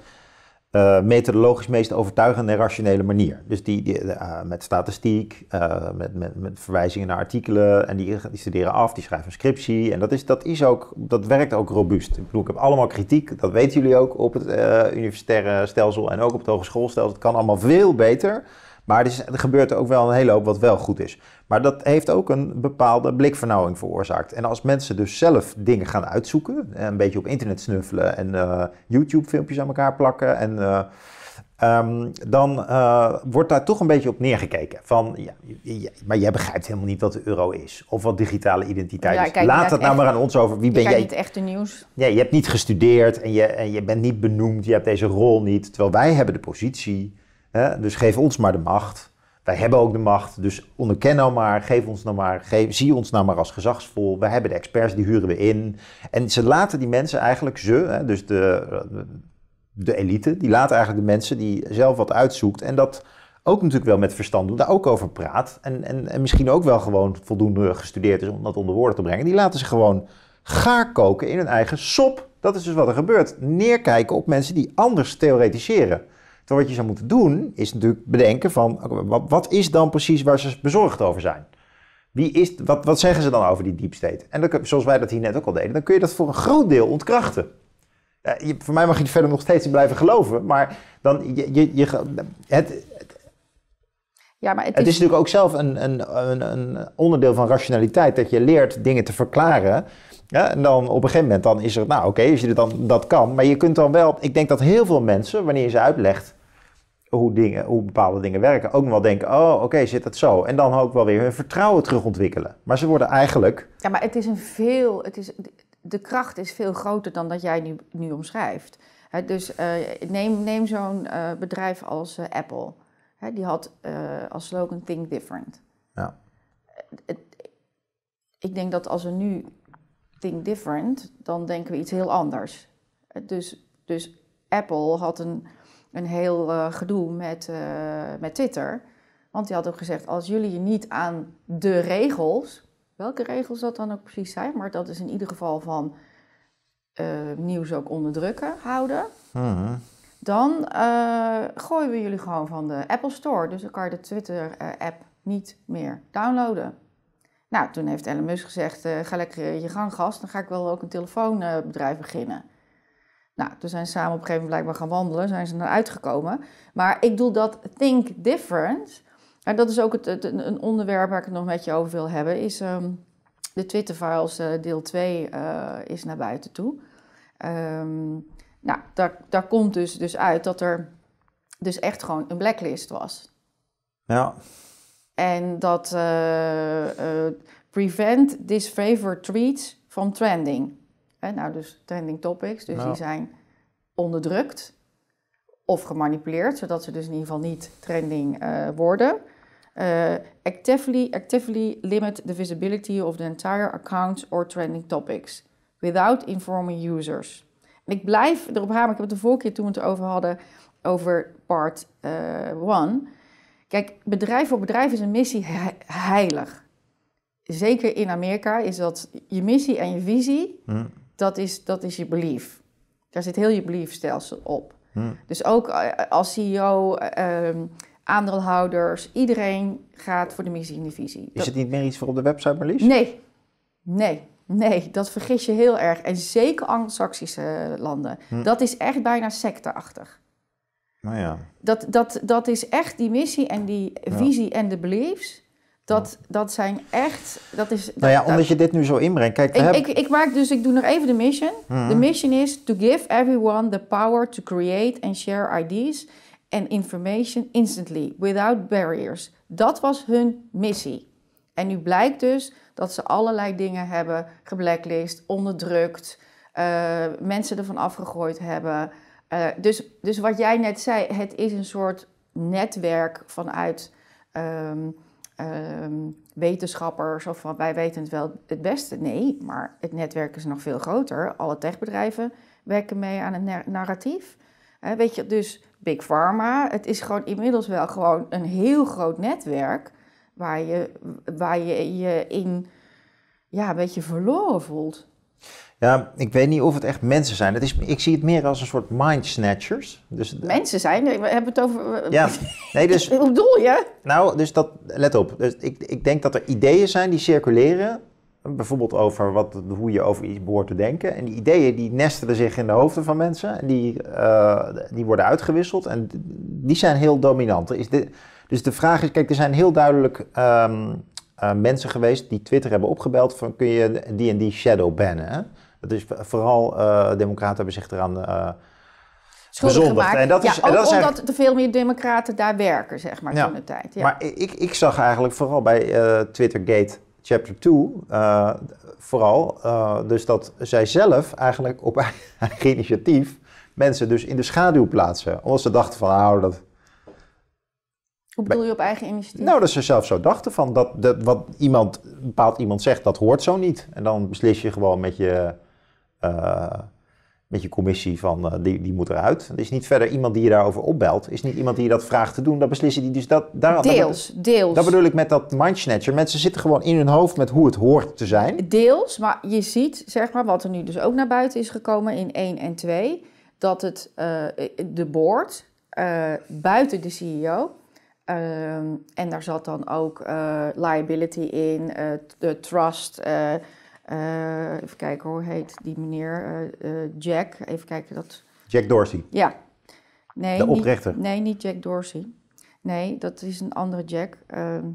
uh, eh, methodologisch meest overtuigende en rationele manier. Dus die, die eh, met statistiek, eh, met, met, met, verwijzingen naar artikelen en die, die, studeren af, die schrijven een scriptie. En dat, is, dat, is ook, dat werkt ook robuust. Ik bedoel, ik heb allemaal kritiek, dat weten jullie ook, op het universitaire stelsel en ook op het hogeschoolstelsel. Het kan allemaal veel beter. Maar er, gebeurt er, gebeurt ook wel een hele hoop wat wel goed is. Maar dat heeft ook een bepaalde blikvernauwing veroorzaakt. En als mensen dus zelf dingen gaan uitzoeken, eh, een beetje op internet snuffelen en eh, YouTube-filmpjes aan elkaar plakken en. Eh, ehm, dan wordt daar toch een beetje op neergekeken. Van, ja, maar jij begrijpt helemaal niet wat de euro is. Of wat digitale identiteit is. Laat dat nou maar aan ons over. Wie ben jij? niet echt de nieuws. Ja, je hebt niet gestudeerd en je, en je bent niet benoemd. Je hebt deze rol niet. Terwijl wij hebben de positie Hè? Dus geef ons maar de macht. Wij hebben ook de macht, dus onderken nou maar, geef ons nou maar, geef, zie ons nou maar als gezagsvol. Wij hebben de experts, die huren we in. En ze laten die mensen eigenlijk, ze, hè, dus de, eh, de elite, die laat eigenlijk de mensen die zelf wat uitzoekt en dat ook natuurlijk wel met verstand doen, daar ook over praat. En, en, en misschien ook wel gewoon voldoende gestudeerd is om dat onder woorden te brengen. Die laten ze gewoon gaar koken in hun eigen sop. Dat is dus wat er gebeurt. Neerkijken op mensen die anders theoretiseren. Terwijl wat je zou moeten doen, is natuurlijk bedenken van wat is dan precies waar ze bezorgd over zijn? Wie is, wat, wat zeggen ze dan over die deep state? En zoals wij dat hier net ook al deden, dan kun je dat voor een groot deel ontkrachten. Ja, je, voor mij mag je het verder nog steeds blijven geloven, maar dan je, je, het, ja, maar het, het is... is... natuurlijk ook zelf een, een, een, een onderdeel van rationaliteit dat je leert dingen te verklaren ja, en dan op een gegeven moment dan is er, nou oké, als je dan, dat kan. Maar je kunt dan wel, ik denk dat heel veel mensen, wanneer je ze uitlegt hoe, dingen, hoe bepaalde dingen werken, ook wel denken, oh oké, zit het zo. En dan ook wel weer hun vertrouwen terugontwikkelen Maar ze worden eigenlijk... Ja, maar het is een veel, het is, de kracht is veel groter dan dat jij nu, nu omschrijft. dus eh, neem, neem zo'n eh, bedrijf als eh, Apple. die had als slogan Think Different. Ja. ik denk dat als er nu think different, dan denken we iets heel anders. Eh, dus, dus Apple had een, een heel eh, gedoe met, eh, met Twitter. Want die had ook gezegd: als jullie je niet aan de regels, welke regels dat dan ook precies zijn, maar dat is in ieder geval van nieuws ook onderdrukken houden, mhm. dan gooien we jullie gewoon van de Apple Store. Dus dan kan je de Twitter-app niet meer downloaden. Nou, toen heeft Ellen gezegd, eh, ga lekker eh, je gang gast, dan ga ik wel ook een telefoonbedrijf eh, beginnen. Nou, toen zijn ze samen op een gegeven moment blijkbaar gaan wandelen, zijn ze naar uitgekomen. Maar ik doe dat think different. En dat is ook het, een onderwerp waar ik het nog met je over wil hebben, is ehm, de Twitter-files deel 2 is naar buiten toe. Um, nou, daar, daar komt dus, dus uit dat er dus echt gewoon een blacklist was. Ja. En dat eh, eh, prevent disfavored tweets from trending. nou, dus trending topics, dus die nou. zijn onderdrukt of gemanipuleerd, zodat ze dus in ieder geval niet trending eh, worden. Uh, actively, actively limit the visibility of the entire accounts or trending topics without informing users. En ik blijf erop hameren, ik heb het de vorige keer toen we het over hadden, over part 1. Kijk, bedrijf voor bedrijf is een missie heilig. Zeker in Amerika is dat je missie en je visie, hm. dat, is, dat is je belief. Daar zit heel je beliefstelsel op. Hm. Dus ook eh, als CEO, eh, ehm, aandeelhouders, iedereen gaat voor de missie en de visie. Is het niet meer iets voor op de website, Marlies? Nee, nee. Nee, dat vergis je heel erg. En zeker Anglo-Saxische landen. Hm. Dat is echt bijna secteachtig. Nou ja. dat, dat, dat is echt die missie en die visie en de beliefs. Dat, dat zijn echt. Dat is, nou ja, omdat je dit nu zo inbrengt. Kijk, ik, hebben... ik, ik, maak dus, ik doe nog even de mission. Mhm. De mission is to give everyone the power to create and share ideas and information instantly, without barriers. Dat was hun missie. En nu blijkt dus dat ze allerlei dingen hebben geblacklist, onderdrukt, uh, mensen ervan afgegooid hebben. Eh, dus, dus wat jij net zei, het is een soort netwerk vanuit ehm, ehm, wetenschappers of van wij weten het wel het beste. Nee, maar het netwerk is nog veel groter. Alle techbedrijven werken mee aan het narratief. Eh, weet je, dus Big Pharma, het is gewoon inmiddels wel gewoon een heel groot netwerk waar je waar je, je in ja, een beetje verloren voelt. Ja, ik weet niet of het echt mensen zijn. is, ik zie het meer als een soort mind snatchers. Dus, mensen zijn? We hebben het over... Ja, (laughs) nee, dus... Hoe bedoel je? Nou, dus dat... Let op. Dus ik, ik denk dat er ideeën zijn die circuleren. Bijvoorbeeld over wat, hoe je over iets behoort te denken. En die ideeën die nestelen zich in de hoofden van mensen. En die, eh, die worden uitgewisseld. En die zijn heel dominant. Is dit, dus de vraag is... Kijk, er zijn heel duidelijk... Ehm, eh, mensen geweest die Twitter hebben opgebeld van kun je die en die shadow bannen. Het is vooral, uh, democraten hebben zich eraan uh, schuldig gemaakt. En dat is, ook dat is omdat er veel meer democraten daar werken, zeg maar, ja. de tijd. Ja. Maar ik, ik zag eigenlijk vooral bij Twitter eh, Twittergate chapter 2, vooral, dus dat zij zelf eigenlijk op (laughs) eigen initiatief mensen dus in de schaduw plaatsen. Omdat ze dachten van, nou, dat... Hoe bedoel je op eigen initiatief? Nou, dat ze zelf zo dachten van, dat, dat wat iemand, bepaald iemand zegt, dat hoort zo niet. En dan beslis je gewoon met je eh, met je commissie van eh, die, die moet eruit. Er is niet verder iemand die je daarover opbelt. is niet iemand die je dat vraagt te doen. Dat beslissen die dus dat. Daar, deels, deels. Dat bedoel ik met dat mindsnatcher. Mensen zitten gewoon in hun hoofd met hoe het hoort te zijn. Deels, maar je ziet zeg maar wat er nu dus ook naar buiten is gekomen in 1 en 2. Dat het, eh, de board buiten de CEO. Ehm, en daar zat dan ook liability in, de trust eh, even kijken, hoe heet die meneer? Eh, eh, Jack, even kijken dat... Jack Dorsey? Ja. Nee, de oprichter? Niet, nee, niet Jack Dorsey. Nee, dat is een andere Jack. Ehm,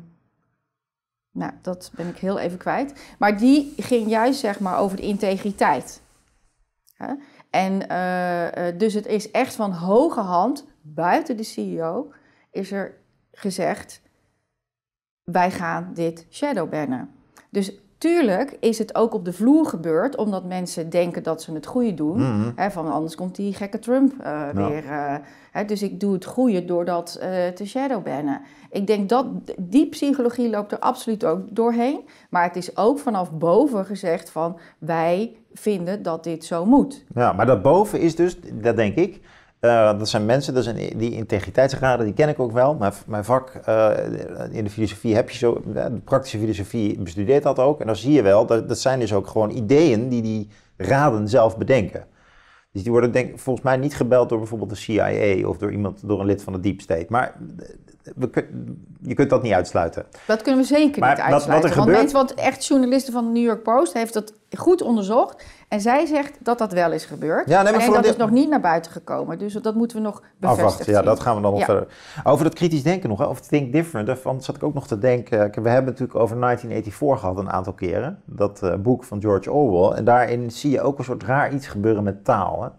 nou, dat ben ik heel even kwijt. Maar die ging juist, zeg maar, over de integriteit. En dus het is echt van hoge hand, buiten de CEO, is er gezegd: wij gaan dit bannen. Dus Tuurlijk is het ook op de vloer gebeurd, omdat mensen denken dat ze het goede doen. Mhm. hè, van anders komt die gekke Trump eh, weer. Eh, hè, dus ik doe het goede doordat uh, eh, te shadowbannen. Ik denk dat die psychologie loopt er absoluut ook doorheen. Maar het is ook vanaf boven gezegd van wij vinden dat dit zo moet. Ja, maar dat boven is dus, dat denk ik, nou, dat zijn mensen, dat zijn die integriteitsraden, die ken ik ook wel. Mijn, mijn vak eh, in de filosofie heb je zo, eh, de praktische filosofie bestudeert dat ook. En dan zie je wel, dat, dat zijn dus ook gewoon ideeën die die raden zelf bedenken. Dus die worden denk, volgens mij niet gebeld door bijvoorbeeld de CIA of door iemand, door een lid van de deep state. Maar eh, we, je kunt dat niet uitsluiten. Dat kunnen we zeker niet uitsluiten. Wat, wat er want, gebeurt... want echt journalisten van de New York Post heeft dat goed onderzocht. En zij zegt dat dat wel is gebeurd. en dat is nog niet naar buiten gekomen. Dus dat moeten we nog bevestigen. Afwachten, ja, dat gaan we dan nog verder. Over dat kritisch denken nog, of Think Different. Daarvan eh, zat ik ook nog te denken. Eh, we hebben natuurlijk over 1984 gehad een aantal keren. Dat eh, boek van George Orwell. En daarin zie je ook een soort raar iets gebeuren met taal. Hè?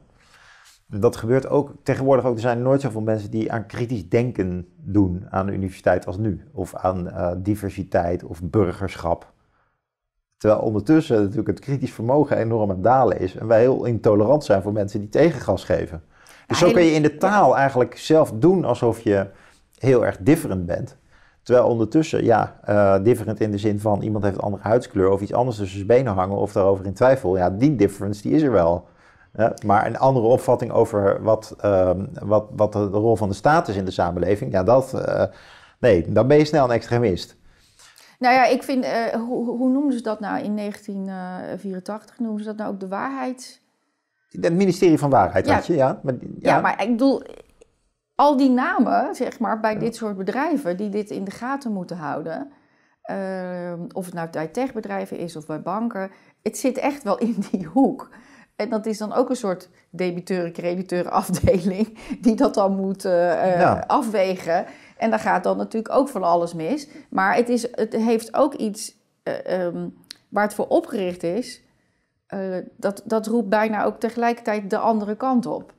Dat gebeurt ook tegenwoordig ook. Er zijn nooit zoveel mensen die aan kritisch denken doen aan de universiteit als nu. Of aan diversiteit of burgerschap. Terwijl ondertussen natuurlijk het kritisch vermogen enorm aan dalen is. En wij heel intolerant zijn voor mensen die tegengas geven. Dus zo kun je in de taal eigenlijk zelf doen alsof je heel erg different bent. Terwijl ondertussen, ja, eh, different in de zin van iemand heeft een andere huidskleur of iets anders tussen zijn benen hangen of daarover in twijfel. Ja, die difference die is er wel. maar een andere opvatting over wat, ehm, wat, wat de rol van de staat is in de samenleving, ja, dat, eh, nee, dan ben je snel een extremist. Nou ja, ik vind, eh, hoe, hoe noemden ze dat nou in 1984? Eh, Noemen ze dat nou ook de waarheid? Het ministerie van Waarheid ja. had je, ja. Maar, ja. ja. maar ik bedoel, al die namen, zeg maar, bij dit soort bedrijven die dit in de gaten moeten houden. Ehm, of het nou bij techbedrijven is of bij banken. Het zit echt wel in die hoek. En dat is dan ook een soort debiteuren-crediteuren afdeling die dat dan moet eh, afwegen. En daar gaat dan natuurlijk ook van alles mis. Maar het, is, het heeft ook iets eh, ehm, waar het voor opgericht is. Eh, dat, dat roept bijna ook tegelijkertijd de andere kant op.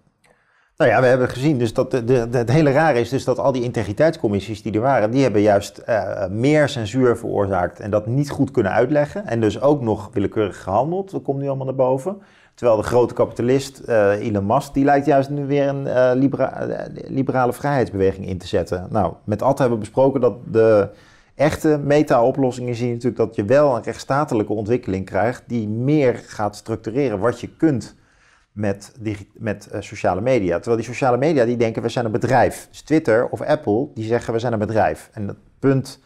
Nou ja, we hebben gezien dus dat de, het hele rare is dus dat al die integriteitscommissies die er waren, die hebben juist eh, meer censuur veroorzaakt en dat niet goed kunnen uitleggen. En dus ook nog willekeurig gehandeld. Dat komt nu allemaal naar boven. Terwijl de grote kapitalist eh, Elon Musk, die lijkt juist nu weer een eh, eh, liberale vrijheidsbeweging in te zetten. Nou, met Ad hebben we besproken dat de echte meta-oplossingen zien natuurlijk dat je wel een rechtsstatelijke ontwikkeling krijgt die meer gaat structureren wat je kunt met, met sociale media. Terwijl die sociale media die denken we zijn een bedrijf. Dus Twitter of Apple die zeggen we zijn een bedrijf. En dat punt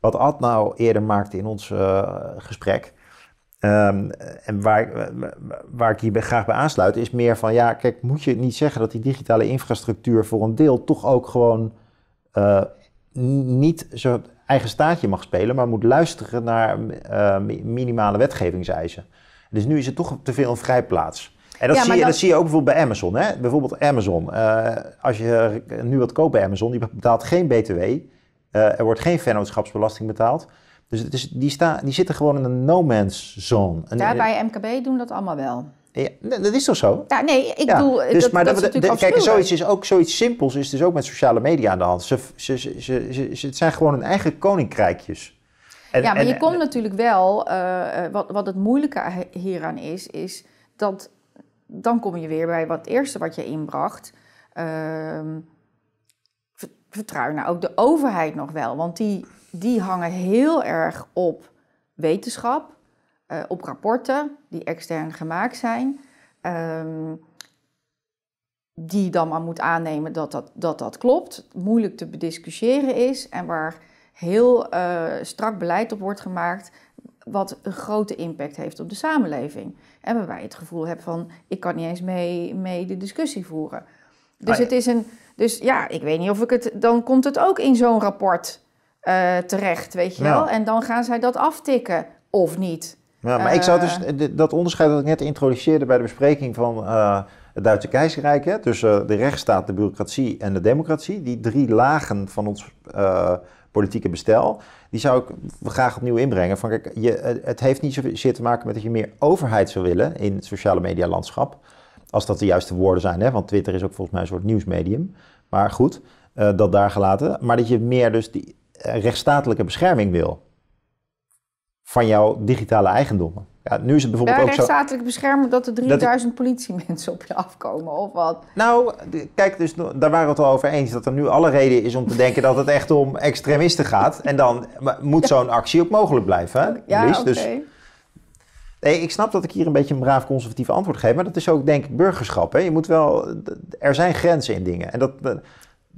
wat Ad nou eerder maakte in ons gesprek, Ehm, en waar, waar ik hier graag bij aansluit, is meer van ja, kijk, moet je niet zeggen dat die digitale infrastructuur voor een deel toch ook gewoon eh, niet zijn eigen staatje mag spelen, maar moet luisteren naar eh, minimale wetgevingseisen. Dus nu is het toch te veel een vrijplaats. En dat, zie, je, dat... zie je ook bijvoorbeeld bij Amazon. Hè? Bijvoorbeeld Amazon. Eh, als je nu wat koopt bij Amazon, die betaalt geen BTW. er wordt geen vennootschapsbelasting betaald. Dus die, staan, die zitten gewoon in een no man's zone. Daarbij eh, MKB doen dat allemaal wel. Ja, dat is toch zo? Ja, nee, ik ja. bedoel, dus dat, maar dat, Kijk, zoiets, is ook, zoiets simpels is dus ook met sociale media aan de hand. Ze, ze, ze, ze, ze het zijn gewoon hun eigen koninkrijkjes. En, ja, maar je komt natuurlijk wel... Eh, eh, wat, wat het moeilijke hieraan is, is dat... Dan kom je weer bij wat eerste wat je inbracht. Uh, vertrouw nou ook de overheid nog wel. Want die die hangen heel erg op wetenschap, eh, op rapporten die extern gemaakt zijn. Um, die dan maar moet aannemen dat dat, dat dat klopt, moeilijk te bediscussiëren is en waar heel eh, strak beleid op wordt gemaakt, wat een grote impact heeft op de samenleving. En waarbij je het gevoel hebt van, ik kan niet eens mee, mee de discussie voeren. Dus ah, het is een, dus ja, ik weet niet of ik het, dan komt het ook in zo'n rapport eh, terecht, weet je wel. En dan gaan zij dat aftikken, of niet. Ja, maar ik zou dus eh, dat onderscheid dat ik net introduceerde bij de bespreking van eh, het Duitse keizerrijk, hè, tussen de rechtsstaat, de bureaucratie en de democratie, die drie lagen van ons politieke bestel, die zou ik graag opnieuw inbrengen. Van, kijk, je, het heeft niet zozeer te maken met dat je meer overheid zou willen in het sociale medialandschap. Als dat de juiste woorden zijn, hè? want Twitter is ook volgens mij een soort nieuwsmedium. Maar goed, dat daar gelaten. Maar dat je meer dus die, eh, rechtsstatelijke bescherming wil van jouw digitale eigendommen. Ja, nu is het bijvoorbeeld ook zo... Rechtsstatelijk beschermen dat er 3000 politiemensen op je afkomen, of wat? Nou, kijk, dus, daar waren we het al over eens... dat er nu alle reden is om te denken dat het echt om extremisten gaat. En dan moet zo'n actie ook mogelijk blijven, hè? Ja, dus- oké. Dus, nee, ik snap dat ik hier een beetje een braaf conservatief antwoord geef... maar dat is ook, denk ik, burgerschap. Hè? Je moet wel... Er zijn grenzen in dingen. En dat,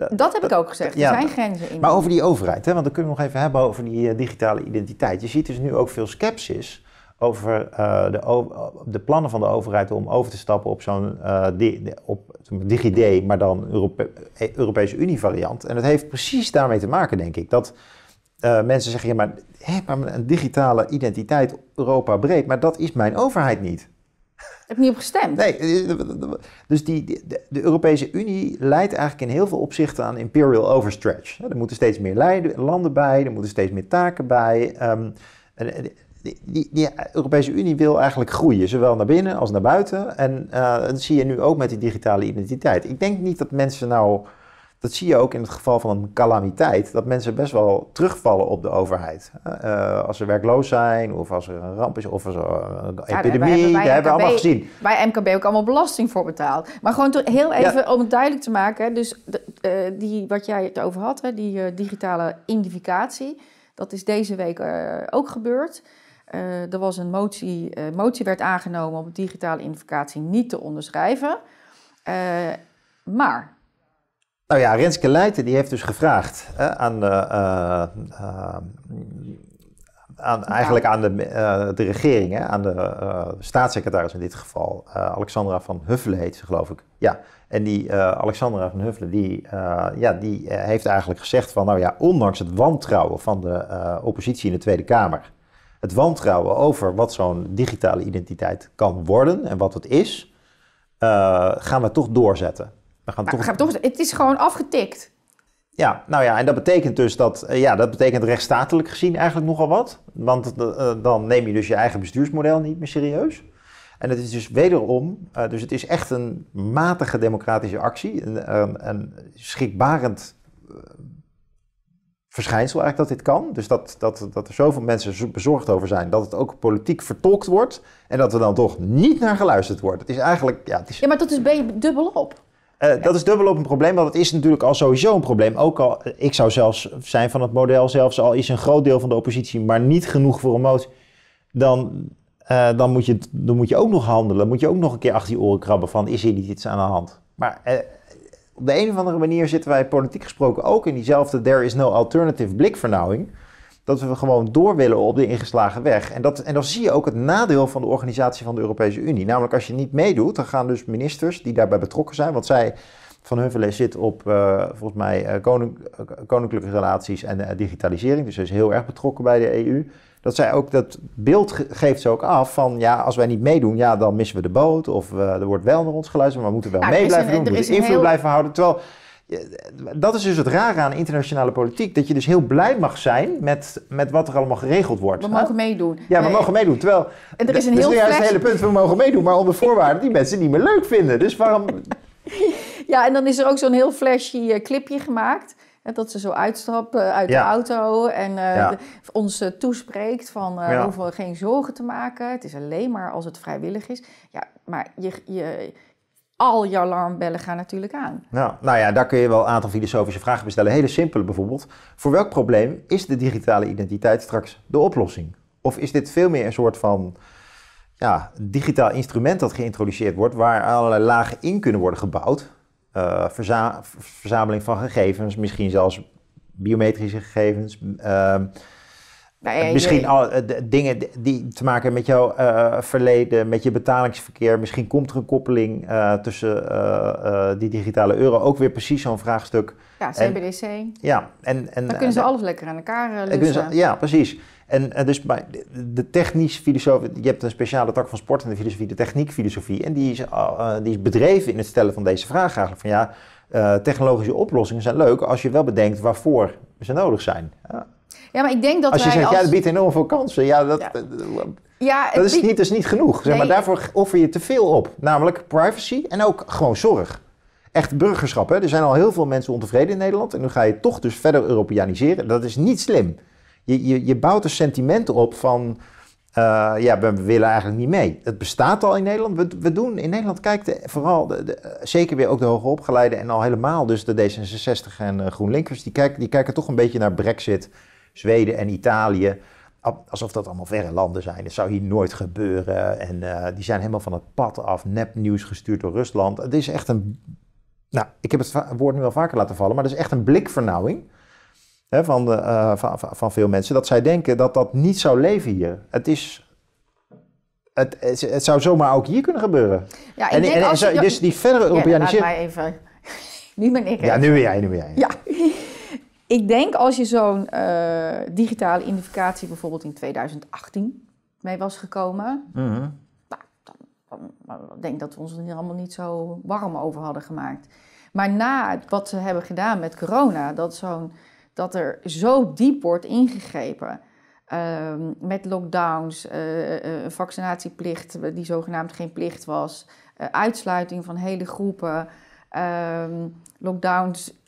dat, heb ik ook gezegd. Er zijn grenzen in. Maar over die overheid, hè? want dan kunnen we nog even hebben over die eh, digitale identiteit. Je ziet dus nu ook veel sceptisch over eh, de, de, plannen van de overheid om over te stappen op zo'n eh, DigiD, maar dan Europese Unie variant. En dat heeft precies daarmee te maken, denk ik. Dat mensen zeggen, ja, maar, hè, maar een digitale identiteit Europa breed, maar dat is mijn overheid niet. Ik heb niet op gestemd. Nee, eh, eh, dus die, de Europese Unie leidt eigenlijk in heel veel opzichten aan imperial overstretch. Er moeten steeds meer landen bij, er moeten steeds meer taken bij. Um, die, Europese Unie wil eigenlijk groeien, zowel naar binnen als naar buiten. En eh, dat zie je nu ook met die digitale identiteit. Ik denk niet dat mensen nou dat zie je ook in het geval van een calamiteit, dat mensen best wel terugvallen op de overheid. Eh, eh, als ze werkloos zijn, of als er een ramp is, of als een epidemie, Dat hebben, we allemaal gezien. Bij MKB ook allemaal belasting voor betaald. Maar gewoon heel even om het duidelijk te maken, dus eh, die, wat jij het over had, hè, die digitale identificatie, dat is deze week ook gebeurd. er was een motie, motie werd aangenomen om digitale identificatie niet te onderschrijven. maar nou ja, Renske Leijten die heeft dus gevraagd hè, aan, de, eh, eh, aan, eigenlijk aan de, eh, de regering, hè, aan de staatssecretaris in dit geval, Alexandra van Huffelen heet ze geloof ik. Ja, en die Alexandra van Huffelen die, ja, die heeft eigenlijk gezegd van nou ja, ondanks het wantrouwen van de oppositie in de Tweede Kamer, het wantrouwen over wat zo'n digitale identiteit kan worden en wat het is, gaan we toch doorzetten. Nou, toch... Het is gewoon afgetikt. Ja, nou ja, en dat betekent dus dat, eh, ja, dat betekent rechtsstatelijk gezien eigenlijk nogal wat. Want eh, dan neem je dus je eigen bestuursmodel niet meer serieus. En het is dus wederom, eh, dus het is echt een matige democratische actie. Een, ehm, een, schrikbarend verschijnsel eigenlijk dat dit kan. Dus dat, dat, dat er zoveel mensen bezorgd over zijn dat het ook politiek vertolkt wordt. En dat er dan toch niet naar geluisterd wordt. Het is eigenlijk, ja, het is... ja maar dat is dubbel op. Eh, dat is dubbelop een probleem, want het is natuurlijk al sowieso een probleem. Ook al, eh, ik zou zelfs zijn van het model, zelfs al is een groot deel van de oppositie, maar niet genoeg voor een motie, dan, eh, dan, moet je, dan moet je ook nog handelen. Dan moet je ook nog een keer achter je oren krabben van, is hier niet iets aan de hand? Maar op de een of andere manier zitten wij politiek gesproken ook in diezelfde there is no alternative blikvernauwing dat we gewoon door willen op de ingeslagen weg. En, dat, en dan zie je ook het nadeel van de organisatie van de Europese Unie. Namelijk als je niet meedoet, dan gaan dus ministers die daarbij betrokken zijn, want zij van Heuvelij zit op eh, volgens mij uh, koninklijke relaties en digitalisering. Dus ze is heel erg betrokken bij de EU. Dat zij ook dat beeld geeft ze ook af van ja, als wij niet meedoen, ja, dan missen we de boot. Of er wordt wel naar ons geluisterd, maar we moeten wel ja, mee blijven doen. We moeten invloed blijven houden. Terwijl dat is dus het rare aan internationale politiek. Dat je dus heel blij mag zijn met, met wat er allemaal geregeld wordt. We mogen meedoen. Ja, we mogen meedoen. Terwijl, en er is een dus heel is juist het hele punt, we mogen meedoen. Maar onder voorwaarden die mensen niet meer leuk vinden. Dus waarom... (laughs) ja, en dan is er ook zo'n heel flashy eh, clipje gemaakt. Dat ze zo uitstappen eh, uit de auto en eh, ons toespreekt van uh, hoeven geen zorgen te maken. Het is alleen maar als het vrijwillig is. Ja, maar je, je, al je alarmbellen gaan natuurlijk aan. Nou, nou ja, daar kun je wel een aantal filosofische vragen bestellen. Hele simpele bijvoorbeeld. Voor welk probleem is de digitale identiteit straks de oplossing? Of is dit veel meer een soort van ja, digitaal instrument dat geïntroduceerd wordt, waar allerlei lagen in kunnen worden gebouwd? Eh, verzameling van gegevens, misschien zelfs biometrische gegevens. Ehm, nou misschien al eh, dingen die te maken hebben met jouw eh, verleden, met je betalingsverkeer. Misschien komt er een koppeling eh, tussen die digitale euro. Ook weer precies zo'n vraagstuk. Ja, CBDC. ja, en, en, dan kunnen ze alles lekker aan elkaar lussen. ja, precies. En dus bij de technisch filosofie, je hebt een speciale tak van sport en de filosofie, de techniekfilosofie. En die is, die is bedreven in het stellen van deze vraag eigenlijk. Van ja, technologische oplossingen zijn leuk als je wel bedenkt waarvoor ze nodig zijn. Ja. Ja, maar ik denk dat als je zegt, ja, dat biedt enorm veel kansen. Ja, dat, ja. Eh, eh, eh, dat is, niet, niet genoeg. Zeg maar daarvoor offer je te veel op. Namelijk privacy en ook gewoon zorg. Echt burgerschap. Hè? Er zijn al heel veel mensen ontevreden in Nederland. En nu ga je toch dus verder Europeaniseren. Dat is niet slim. Je, je, je bouwt een sentiment op van... ja, we willen eigenlijk niet mee. Het bestaat al in Nederland. We, we doen in Nederland, kijkt vooral de, zeker weer ook de opgeleide en al helemaal dus de D66 en GroenLinkers, die, die kijken toch een beetje naar Brexit Zweden en Italië. Alsof dat allemaal verre landen zijn. Het zou hier nooit gebeuren. En eh, die zijn helemaal van het pad af. Nepnieuws gestuurd door Rusland. Het is echt een. Nou, ik heb het woord nu wel vaker laten vallen. Maar het is echt een blikvernauwing. Hè, van, de, eh, van, van veel mensen. Dat zij denken dat dat niet zou leven hier. Het is het, het, zou zomaar ook hier kunnen gebeuren. Ja, ik en, denk en, als je, dus die verdere Europeanisering... Ja, laat mij even... nu ben ik. Ja, nu ben jij, nu ben jij. Ja. Ik denk als je zo'n eh, digitale identificatie bijvoorbeeld in 2018 mee was gekomen, mm nou, dan, dan, denk dat we ons er allemaal niet zo warm over hadden gemaakt. Maar na wat ze hebben gedaan met corona, dat, zo'n, dat er zo diep wordt ingegrepen. Ehm, met lockdowns, eh, eh, een vaccinatieplicht die zogenaamd geen plicht was, uitsluiting van hele groepen, ehm, lockdowns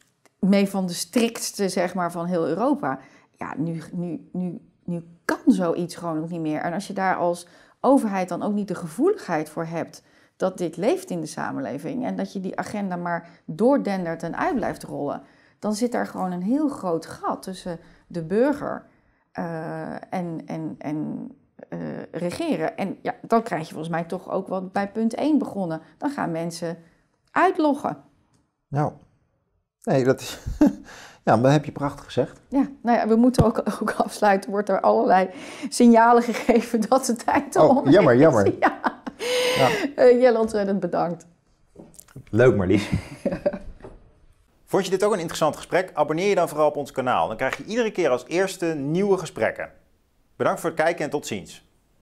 mee van de striktste, zeg maar, van heel Europa. Ja, nu, nu, nu, nu kan zoiets gewoon ook niet meer. En als je daar als overheid dan ook niet de gevoeligheid voor hebt dat dit leeft in de samenleving en dat je die agenda maar doordendert en uit blijft rollen, dan zit daar gewoon een heel groot gat tussen de burger eh, en, en, en eh, regeren. En ja, dan krijg je volgens mij toch ook wat bij punt 1 begonnen. Dan gaan mensen uitloggen. Nou, Nee, dat is... (laughs) Ja, dat heb je prachtig gezegd. Ja, nou ja, we moeten ook, (laughs) ook afsluiten. Wordt er allerlei signalen gegeven dat de tijd al oh, jammer, Jammer, Ja. ja. Eh, Jelle, ontzettend bedankt. Leuk Marlies. (laughs) Vond je dit ook een interessant gesprek? Abonneer je dan vooral op ons kanaal. Dan krijg je iedere keer als eerste nieuwe gesprekken. Bedankt voor het kijken en tot ziens.